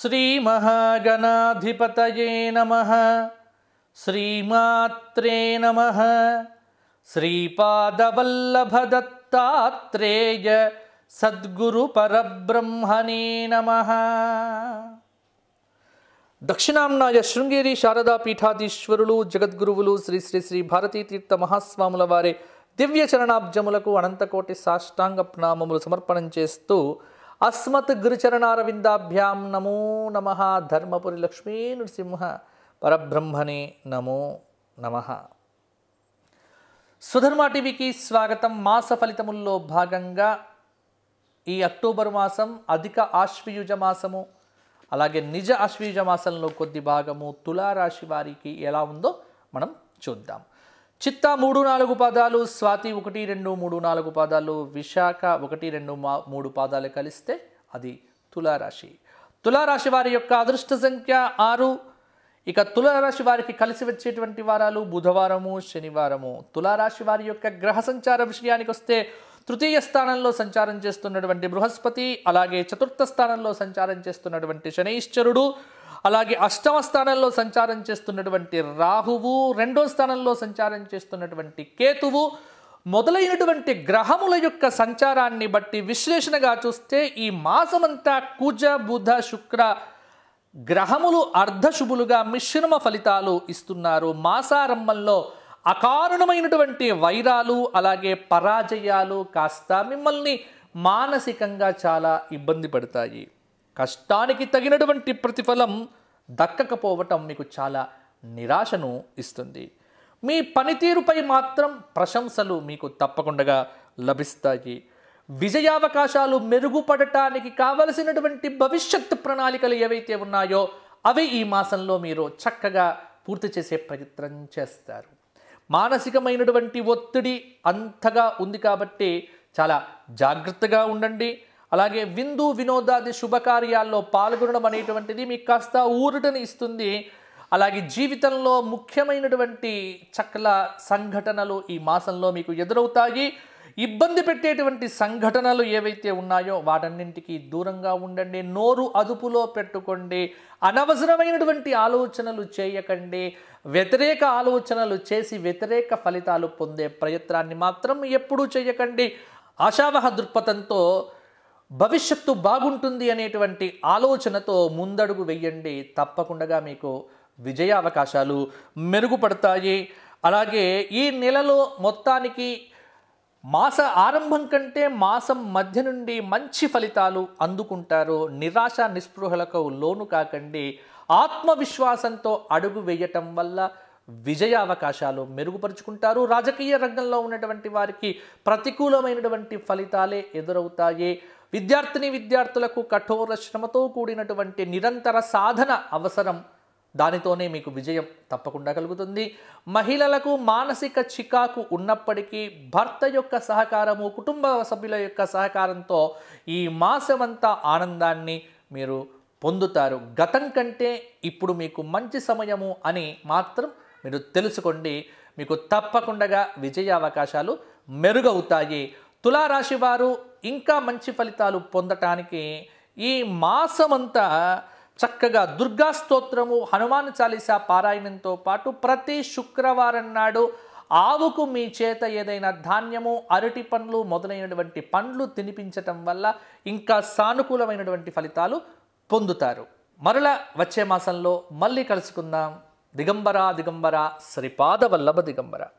श्रीमहागणाधिपतये नमः श्रीमात्रे नमः श्रीपादवल्लभदत्तात्रेय सद्गुरुपरब्रह्मणे नमः దక్షిణాంనాయ శృంగేరి శారదా పీఠాధీశ్వరులు జగద్గురువులు శ్రీ శ్రీ శ్రీ భారతీ తీర్థ మహాస్వాముల వారి దివ్య చరణాబ్జములకు అనంతకోటి సాష్టాంగ ప్రణామములు సమర్పణం చేస్తూ అస్మత్ గురుచరణారవిందాభ్యాం నమో నమ ధర్మపురి లక్ష్మీ నృసింహ పరబ్రహ్మణే నమో నమ సుధర్మ టీవీకి స్వాగతం మాస ఫలితముల్లో భాగంగా ఈ అక్టోబర్ మాసం అధిక ఆశ్వయుజ మాసము అలాగే నిజ అశ్వీజ మాసంలో కొద్ది భాగము తులారాశి వారికి ఎలా ఉందో మనం చూద్దాం చిత్త మూడు నాలుగు పాదాలు స్వాతి ఒకటి రెండు మూడు నాలుగు పాదాలు విశాఖ ఒకటి రెండు మూడు పాదాలు కలిస్తే అది తులారాశి తులారాశి వారి యొక్క అదృష్ట సంఖ్య ఆరు ఇక తులారాశి వారికి కలిసి వచ్చేటువంటి వారాలు బుధవారము శనివారము తులారాశి వారి యొక్క గ్రహ సంచార విషయానికి వస్తే తృతీయ స్థానంలో సంచారం చేస్తున్నటువంటి బృహస్పతి అలాగే చతుర్థ స్థానంలో సంచారం చేస్తున్నటువంటి శనైశ్వరుడు అలాగే అష్టమ స్థానంలో సంచారం చేస్తున్నటువంటి రాహువు రెండో స్థానంలో సంచారం చేస్తున్నటువంటి కేతువు మొదలైనటువంటి గ్రహముల యొక్క సంచారాన్ని బట్టి విశ్లేషణగా చూస్తే ఈ మాసమంతా కుజ బుధ శుక్ర గ్రహములు అర్ధశుభులుగా మిశ్రమ ఫలితాలు ఇస్తున్నారు మాసారంభంలో అకారణమైనటువంటి వైరాలు అలాగే పరాజయాలు కాస్త మిమ్మల్ని మానసికంగా చాలా ఇబ్బంది పడతాయి కష్టానికి తగినటువంటి ప్రతిఫలం దక్కకపోవటం మీకు చాలా నిరాశను ఇస్తుంది మీ పనితీరుపై మాత్రం ప్రశంసలు మీకు తప్పకుండా లభిస్తాయి విజయావకాశాలు మెరుగుపడటానికి కావలసినటువంటి భవిష్యత్తు ప్రణాళికలు ఏవైతే ఉన్నాయో అవి ఈ మాసంలో మీరు చక్కగా పూర్తి చేసే ప్రయత్నం చేస్తారు మానసికమైనటువంటి ఒత్తిడి అంతగా ఉంది కాబట్టి చాలా జాగ్రత్తగా ఉండండి అలాగే విందు వినోదాది శుభకార్యాల్లో పాల్గొనడం అనేటువంటిది మీకు కాస్త ఊరటని ఇస్తుంది అలాగే జీవితంలో ముఖ్యమైనటువంటి చక్కల సంఘటనలు ఈ మాసంలో మీకు ఎదురవుతాయి ఇబ్బంది పెట్టేటువంటి సంఘటనలు ఏవైతే ఉన్నాయో వాటన్నింటికి దూరంగా ఉండండి నోరు అదుపులో పెట్టుకోండి అనవసరమైనటువంటి ఆలోచనలు చేయకండి వ్యతిరేక ఆలోచనలు చేసి వ్యతిరేక ఫలితాలు పొందే ప్రయత్నాన్ని మాత్రం ఎప్పుడూ చేయకండి ఆశావహ దృక్పథంతో భవిష్యత్తు బాగుంటుంది అనేటువంటి ఆలోచనతో ముందడుగు వెయ్యండి తప్పకుండా మీకు విజయ అవకాశాలు మెరుగుపడతాయి అలాగే ఈ నెలలో మొత్తానికి మాస ఆరంభం కంటే మాసం మధ్య నుండి మంచి ఫలితాలు అందుకుంటారు నిరాశ నిస్పృహలకు లోను కాకండి ఆత్మవిశ్వాసంతో అడుగు వేయటం వల్ల విజయావకాశాలు మెరుగుపరుచుకుంటారు రాజకీయ రంగంలో ఉన్నటువంటి వారికి ప్రతికూలమైనటువంటి ఫలితాలే ఎదురవుతాయి విద్యార్థిని విద్యార్థులకు కఠోర శ్రమతో కూడినటువంటి నిరంతర సాధన అవసరం దానితోనే మీకు విజయం తప్పకుండా కలుగుతుంది మహిళలకు మానసిక చికాకు ఉన్నప్పటికీ భర్త యొక్క సహకారము కుటుంబ సభ్యుల యొక్క సహకారంతో ఈ మాసమంతా ఆనందాన్ని మీరు పొందుతారు గతం కంటే ఇప్పుడు మీకు మంచి సమయము అని మాత్రం మీరు తెలుసుకోండి మీకు తప్పకుండా విజయ అవకాశాలు మెరుగవుతాయి తులారాశి వారు ఇంకా మంచి ఫలితాలు పొందటానికి ఈ మాసమంతా చక్కగా దుర్గా స్తోత్రము హనుమాన్ చాలీసా పారాయణంతో పాటు ప్రతి శుక్రవారం నాడు ఆవుకు మీ చేత ఏదైనా ధాన్యము అరటి పండ్లు మొదలైనటువంటి పండ్లు తినిపించటం వల్ల ఇంకా సానుకూలమైనటువంటి ఫలితాలు పొందుతారు మరల వచ్చే మాసంలో మళ్ళీ కలుసుకుందాం దిగంబర దిగంబర శ్రీపాద వల్లభ దిగంబర